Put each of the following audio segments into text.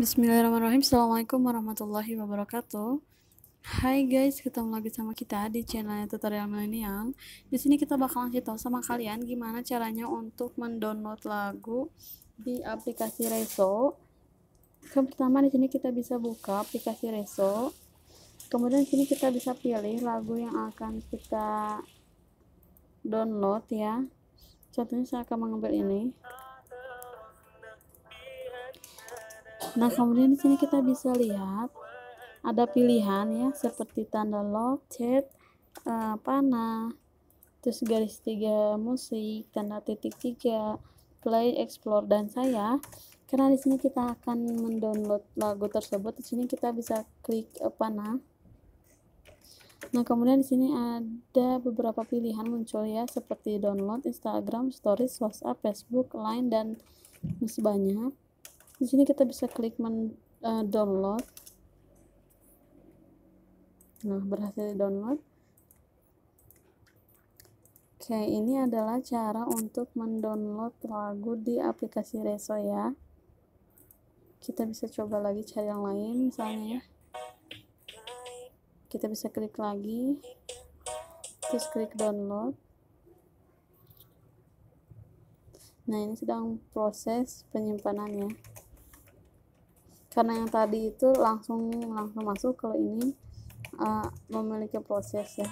Bismillahirrahmanirrahim Assalamualaikum warahmatullahi wabarakatuh Hai guys, ketemu lagi sama kita di channelnya Tutorial Milenial. Di sini kita bakal ngasih tau sama kalian gimana caranya untuk mendownload lagu di aplikasi Reso. Yang pertama di sini kita bisa buka aplikasi Reso. Kemudian di sini kita bisa pilih lagu yang akan kita download ya. Contohnya saya akan mengambil ini. Nah, kemudian di sini kita bisa lihat ada pilihan ya seperti tanda lock, chat, uh, eh, panah, terus garis tiga musik, tanda titik tiga, play, explore dan saya. Karena di sini kita akan mendownload lagu tersebut, di sini kita bisa klik uh, panah. Nah, kemudian di sini ada beberapa pilihan muncul ya seperti download, Instagram, Stories, WhatsApp, Facebook, Line dan masih banyak di sini kita bisa klik men uh, download nah berhasil download oke ini adalah cara untuk mendownload lagu di aplikasi Reso ya kita bisa coba lagi cari yang lain misalnya ya kita bisa klik lagi terus klik download nah ini sedang proses penyimpanannya karena yang tadi itu langsung langsung masuk kalau ini uh, memiliki proses ya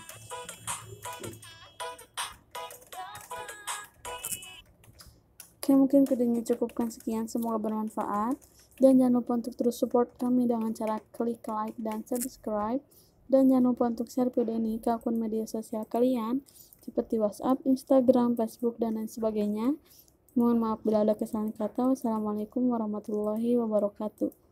oke mungkin videonya cukupkan sekian semoga bermanfaat dan jangan lupa untuk terus support kami dengan cara klik like dan subscribe dan jangan lupa untuk share video ini ke akun media sosial kalian seperti WhatsApp, Instagram, Facebook, dan lain sebagainya. Mohon maaf bila ada kesalahan kata. Wassalamualaikum warahmatullahi wabarakatuh.